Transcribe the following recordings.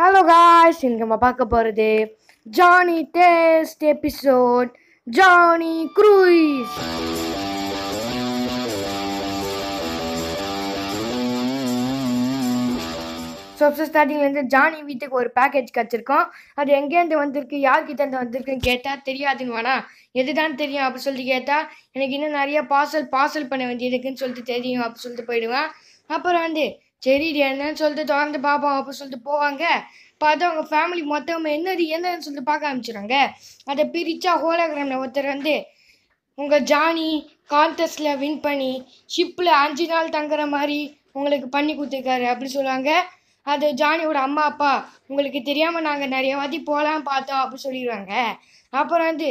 hello guys இங்கே நம்ம பார்க்க போகிறது Johnny Test episode Johnny cruise so ஸ்டார்டிங்லேருந்து ஜானி வீட்டுக்கு ஒரு பேக்கேஜ் கிடச்சிருக்கோம் அது எங்கேருந்து வந்திருக்கு யார்கிட்டேருந்து வந்திருக்குன்னு கேட்டால் தெரியாதுங்க வேணா தான் தெரியும் அப்படி சொல்லிட்டு கேட்டால் எனக்கு இன்னும் நிறைய பார்சல் பார்சல் பண்ண வேண்டியதுக்குன்னு சொல்லிட்டு தெரியும் அப்படி சொல்லிட்டு போயிடுவேன் அப்புறம் வந்து சரி என்னன்னு சொல்லிட்டு தொடர்ந்து பார்ப்போம் அப்போ சொல்லிட்டு போவாங்க பார்த்தா அவங்க ஃபேமிலி மொத்தவங்க என்னது என்னன்னு சொல்லிட்டு பார்க்க ஆரம்பிச்சிடுறாங்க அதை பிரித்தா ஹோலோகிராமில் ஒருத்தர் வந்து உங்கள் ஜானி கான்டெஸ்டில் வின் பண்ணி ஷிப்பில் அஞ்சு நாள் தங்குற மாதிரி உங்களுக்கு பண்ணி கொடுத்துருக்காரு அப்படின்னு சொல்லுவாங்க அது ஜானியோட அம்மா அப்பா உங்களுக்கு தெரியாமல் நாங்கள் நிறைய வாட்டி போகலாம் பார்த்தோம் அப்படின்னு சொல்லிடுவாங்க அப்புறம் வந்து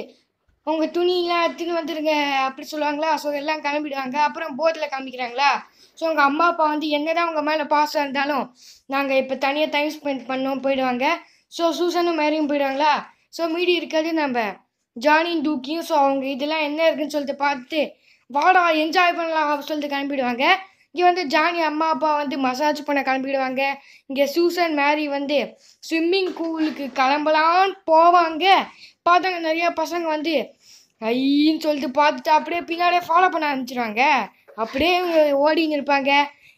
உங்கள் துணியெல்லாம் எடுத்துன்னு வந்துடுங்க அப்படி சொல்லுவாங்களா ஸோ எல்லாம் கிளம்பிடுவாங்க அப்புறம் போர்டில் காமிக்கிறாங்களா ஸோ உங்கள் அம்மா அப்பா வந்து என்னதான் தான் உங்கள் மேலே பாசம் இருந்தாலும் நாங்கள் இப்போ தனியாக டைம் ஸ்பெண்ட் பண்ணோம் போயிடுவாங்க ஸோ சூசனும் மேரியும் போயிடுவாங்களா ஸோ மீடி இருக்கிறது நம்ம ஜானியும் தூக்கியும் ஸோ அவங்க இதெல்லாம் என்ன இருக்குன்னு சொல்லிட்டு பார்த்து வாடா என்ஜாய் பண்ணலாம் அப்படின்னு சொல்லிட்டு கிளம்பிடுவாங்க இங்கே வந்து ஜானி அம்மா அப்பா வந்து மசாஜ் பண்ண கிளம்பிடுவாங்க இங்கே சூசன் மேரி வந்து ஸ்விம்மிங் பூலுக்கு கிளம்பலான்னு போவாங்க பார்த்தாங்க நிறைய பசங்க வந்து ஐயின்னு சொல்லிட்டு பார்த்துட்டு அப்படியே பின்னாடியே ஃபாலோ பண்ண ஆரம்பிச்சிருவாங்க அப்படியே இவங்க ஓடின்னு இருப்பாங்க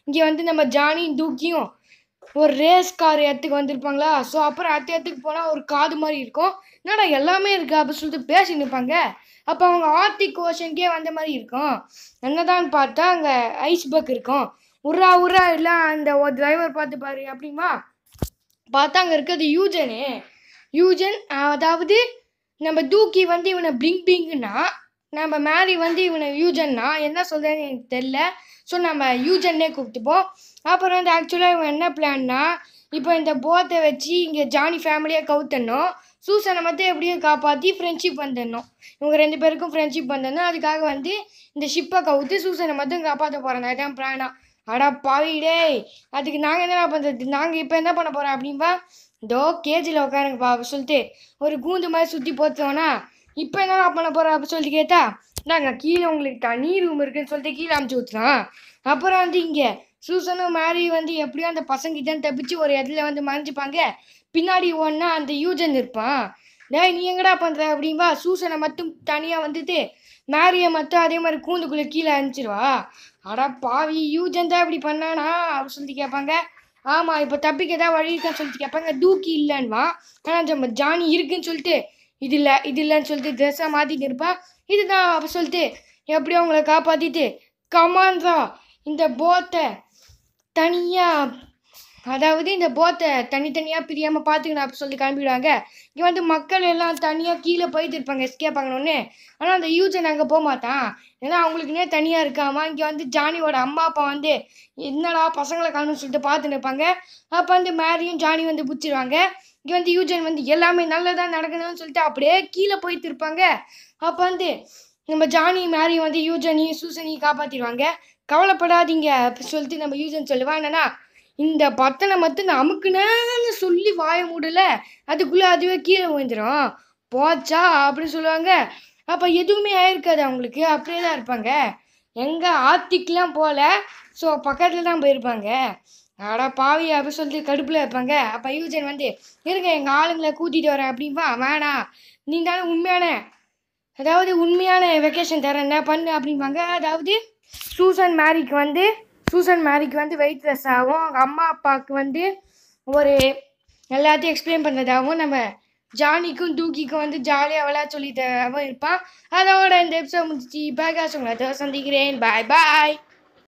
இங்கே வந்து நம்ம ஜானியும் தூக்கியும் ஒரு ரேஸ் கார் இடத்துக்கு வந்திருப்பாங்களா ஸோ அப்புறம் அடுத்த இடத்துக்கு போனால் ஒரு காது மாதிரி இருக்கும் என்னடா எல்லாமே இருக்குது அப்படி சொல்லிட்டு பேசி நிற்பாங்க அப்போ அவங்க ஆர்த்திக் ஓஷனுக்கே வந்த மாதிரி இருக்கும் என்னதான் பார்த்தா அங்கே பக் இருக்கும் உர்ரா உர்ரா இல்லை அந்த ஒரு டிரைவர் பார்த்து பாரு அப்படிமா பார்த்தா அங்கே இருக்கிறது யூஜனு யூஜன் அதாவது நம்ம தூக்கி வந்து இவனை பிளிங் பிங்குனா நம்ம மேரி வந்து இவனை யூஜன்னா என்ன சொல்கிறேன்னு எனக்கு தெரில ஸோ நம்ம யூஜன்னே கூப்பிட்டுப்போம் அப்புறம் வந்து ஆக்சுவலாக இவன் என்ன பிளான்னா இப்போ இந்த போத்தை வச்சு இங்கே ஜானி ஃபேமிலியாக கவுத்தணும் சூசனை மட்டும் எப்படியோ காப்பாற்றி ஃப்ரெண்ட்ஷிப் வந்துடணும் இவங்க ரெண்டு பேருக்கும் ஃப்ரெண்ட்ஷிப் வந்துடணும் அதுக்காக வந்து இந்த ஷிப்பை கவுத்து சூசனை மட்டும் காப்பாற்ற போகிறாங்க அதுதான் பிளானா அடா பாவிடே அதுக்கு நாங்கள் என்ன பண்ணுறது நாங்கள் இப்போ என்ன பண்ண போகிறோம் அப்படின்பா இதோ கேஜியில் உட்காருங்கப்பா அப்படி சொல்லிட்டு ஒரு கூந்து மாதிரி சுற்றி போத்தோன்னா இப்போ என்ன பண்ண போகிறா அப்படி சொல்லிட்டு கேட்டா நாங்க கீழே உங்களுக்கு தனி ரூம் இருக்குன்னு சொல்லிட்டு கீழே அமுச்சு ஊற்றுறான் அப்புறம் வந்து இங்கே சூசனும் மாரி வந்து எப்படியோ அந்த பசங்கிட்ட தப்பிச்சு ஒரு இடத்துல வந்து மறைஞ்சிப்பாங்க பின்னாடி ஓடனா அந்த யூஜன் இருப்பான் டேய் நீ எங்கடா பண்ணுற அப்படின்பா சூசனை மட்டும் தனியாக வந்துட்டு மேரியை மட்டும் அதே மாதிரி கூந்துக்குள்ளே கீழே அனுப்பிச்சிருவா அடா பாவி யூஜன் தான் இப்படி பண்ணானா அப்படின்னு சொல்லிட்டு கேட்பாங்க ஆமாம் இப்போ தப்பிக்க ஏதாவது வழி இருக்கான்னு சொல்லிட்டு கேட்பாங்க தூக்கி இல்லைன்னுவான் ஆனால் நம்ம ஜானி இருக்குன்னு சொல்லிட்டு இது இல்லை இது இல்லைன்னு சொல்லிட்டு ட்ரெஸ்ஸாக மாற்றிட்டு இருப்பா இதுதான் அப்போ சொல்லிட்டு எப்படி அவங்கள காப்பாற்றிட்டு கமான்றா இந்த போத்தை தனியாக அதாவது இந்த போத்தை தனித்தனியாக பிரியாமல் பார்த்துக்கணும் அப்படி சொல்லி கிளம்பிடுவாங்க இங்கே வந்து மக்கள் எல்லாம் தனியாக கீழே போயிட்டு இருப்பாங்க எஸ்கேப் ஆகணும்னு ஆனால் அந்த யூஜன் அங்கே போக மாட்டான் ஏன்னா அவங்களுக்குன்னே தனியாக இருக்காமா இங்கே வந்து ஜானியோட அம்மா அப்பா வந்து என்னடா பசங்களை காணும்னு சொல்லிட்டு பார்த்து நிற்பாங்க அப்போ வந்து மேரியும் ஜானி வந்து பிடிச்சிருவாங்க இங்கே வந்து யூஜன் வந்து எல்லாமே நல்லதாக நடக்கணும்னு சொல்லிட்டு அப்படியே கீழே போயிட்டு இருப்பாங்க அப்போ வந்து நம்ம ஜானி மேரி வந்து யூஜனி சூசனையும் காப்பாற்றிடுவாங்க கவலைப்படாதீங்க அப்படி சொல்லிட்டு நம்ம யூஜன் சொல்லுவான் என்னன்னா இந்த பத்தனை மட்டும் நான் சொல்லி வாய மூடல அதுக்குள்ளே அதுவே கீழே விழுந்துடும் போச்சா அப்படின்னு சொல்லுவாங்க அப்போ எதுவுமே ஆயிருக்காது அவங்களுக்கு அப்படியே தான் இருப்பாங்க எங்கே ஆத்திக்கெலாம் போகல ஸோ பக்கத்தில் தான் போயிருப்பாங்க அடா பாவி அப்படி சொல்லிட்டு கடுப்பில் இருப்பாங்க அப்போ யூஜன் வந்து இருங்க எங்கள் ஆளுங்களை கூட்டிகிட்டு வரேன் அப்படின்பா வேணாம் நீ தானே உண்மையான அதாவது உண்மையான வெக்கேஷன் தரேன் என்ன பண்ணு அப்படிம்பாங்க அதாவது சூசன் மேரிக்கு வந்து சூசன் மேரிக்கு வந்து வெயிட் லெஸ் ஆகும் அம்மா அப்பாவுக்கு வந்து ஒரு எல்லாத்தையும் எக்ஸ்பிளைன் பண்ணதாகவும் நம்ம ஜானிக்கும் தூக்கிக்கும் வந்து ஜாலியாக அவளாக சொல்லி தரவும் இருப்பான் அதோட இந்த எபிசோட் முடிச்சு பேகாஸ் உங்களை சந்திக்கிறேன் பாய் பாய்